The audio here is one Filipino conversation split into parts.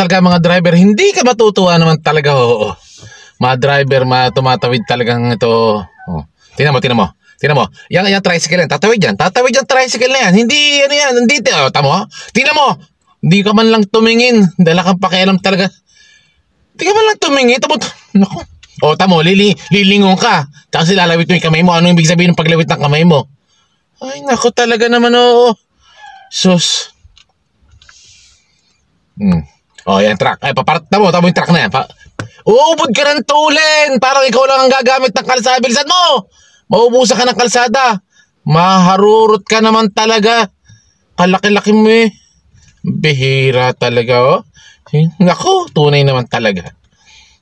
talaga mga driver, hindi ka matutuwa naman talaga. Oo. Mga driver, mga tumatawid talagang ito. Oh. Tingnan mo, tingnan mo. Tingnan mo, yung, yung tricycle yan, tatawid yan. Tatawid yung tricycle na yan. Hindi, ano yan, hindi, oh, tamo. Tingnan mo, hindi ka man lang tumingin. Dala kang pakialam talaga. Hindi ka man lang tumingin. Tamo, naku. O, oh, tamo, lili, lilingon ka. Tapos lalawit mo yung kamay mo. Ano yung ibig sabihin ng paglawit ng kamay mo? Ay, naku talaga naman, oo. Sus. Hmm. Oh, yan truck. Ay, papart tamo, tamo yung truck na yan. Pa Uubod ka ng tulen! Parang ikaw lang ang gagamit ng kalsada. Bilisan mo! Maubusa ka ng kalsada. Maharurot ka naman talaga. Kalaki-laki mo eh. Bihira talaga oh. Nako, tunay naman talaga.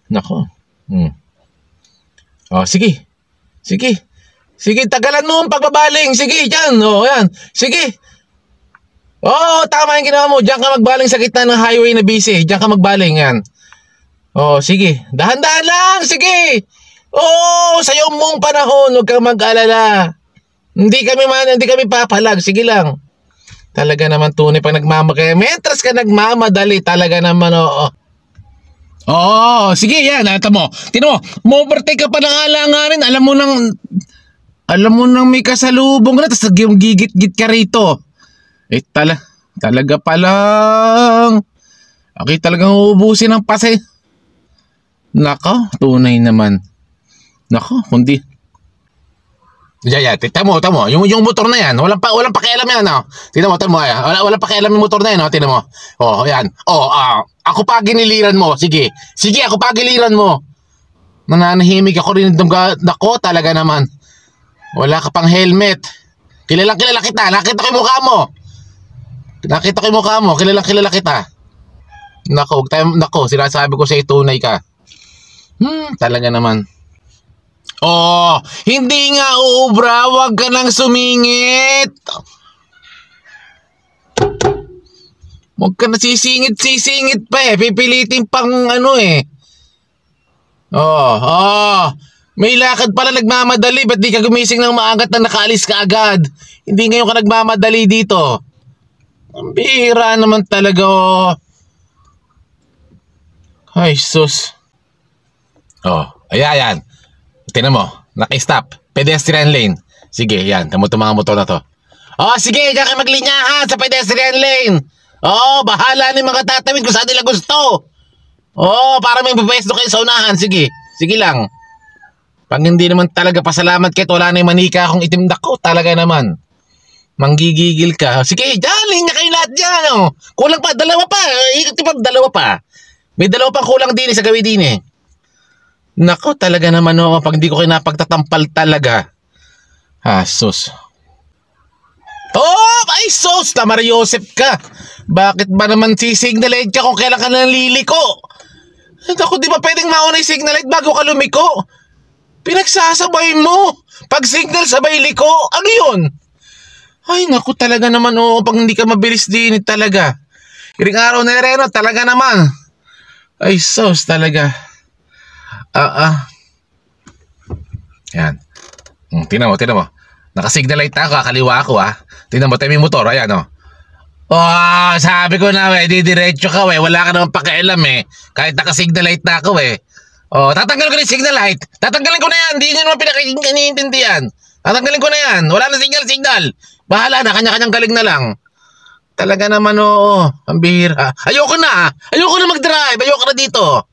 Nako. Hmm. Oh, sige. Sige. Sige, tagalan mo ang pagbabaling. Sige, yan. Oh, yan. Sige. Oo, oh, tama yung ginawa mo. Diyan ka magbaling sa gitna ng highway na busy. Diyan ka magbaling yan. Oo, oh, sige. Dahan-dahan lang, sige. Oo, oh, sa iyong mong panahon, huwag kang mag-alala. Hindi kami man, hindi kami papalag. Sige lang. Talaga naman tunay pag nagmamakaya. Mentras ka nagmamadali, talaga naman, oo. Oh, Oo, oh, sige yan, ata ah, mo. Tino, mo-overtake ka pa ng alanganin. Alam mo nang, alam mo nang may kasalubong na, tapos gigit-git ka rito. Eh tala, talaga palang. Okay, talagang uubusin ng pase. Nako, tunay naman. Nako, kundi. Yeah, yeah, tignan mo, tignan mo. Yung, yung motor na yan, walang, pa, walang pakialam yan, no? Oh. Tignan mo, tignan mo. Ayan. Eh. Wala, walang pakialam yung motor na yan, no? Oh. Tignan mo. Oh, yan. Oh, ah, ako pa giniliran mo. Sige. Sige, ako pa giniliran mo. Nananahimik ako rin. Nako, talaga naman. Wala ka pang helmet. Kilala, kilala kita. Nakita ko yung mukha mo. Nakita ko yung mukha mo, Kilala kilala kita. Nako, time, nako, sinasabi ko sa itunay ka. Hmm, talaga naman. Oh, hindi nga uubra, wag ka nang sumingit. Huwag ka na sisingit-sisingit pa eh. Pipilitin pang ano eh. Oh, oh. May lakad pala nagmamadali. Ba't di ka gumising ng maagat na nakaalis ka agad? Hindi ngayon ka nagmamadali dito. Ang bihira naman talaga oh. Ay, sus. Oh, ayan, ayan. Tinan mo, naka-stop. Pedestrian lane. Sige, yan. Tamo itong mga motor na to. Oh, sige, diyan kayo maglinyahan sa pedestrian lane. Oh, bahala ni mga tatawid kung saan nila gusto. Oh, para may pupwesto kayo sa unahan. Sige, sige lang. Pag hindi naman talaga pasalamat kahit wala na yung manika akong itim. Dako, talaga naman. Manggigigil ka. Sige, galing na kayo lahat dyan. Oh. Kulang pa, dalawa pa. Eh, Ikot pa, dalawa pa. May dalawa pang kulang din sa gawin din eh. Nako, talaga naman oh. Pag hindi ko kinapagtatampal talaga. Ha, sus. Oh, ay sus! Tamar Yosef ka. Bakit ba naman sisignalate ka kung kailan ka naliliko? Eh, Ako, di ba pwedeng mauna i-signalate bago ka lumiko? Pinagsasabay mo. Pag signal sabay liko, ano yun? Ay, naku talaga naman oo, oh, pag hindi ka mabilis din talaga. Iring araw na Reno, talaga naman. Ay, sos talaga. Ah, ah. Yan. Hmm, tingnan mo, tingnan mo. Nakasignal light ako, ah, kaliwa ako ah. Tingnan mo, tayo yung motor, ayan oh. Oh, sabi ko na, we, eh, di diretso ka, we. Eh. Wala ka naman pakialam, eh. Kahit nakasignal light na ako, eh. Oh, tatanggal ko na yung signal light. Tatanggalin ko na yan. Hindi nyo naman pinakaiintindihan. Tatanggalin ko na yan. Wala na signal, signal. Bahala na, kanya-kanyang galing na lang. Talaga naman oo, ang bihira. Ayoko na, ah. ayoko na mag-drive, ayoko na dito.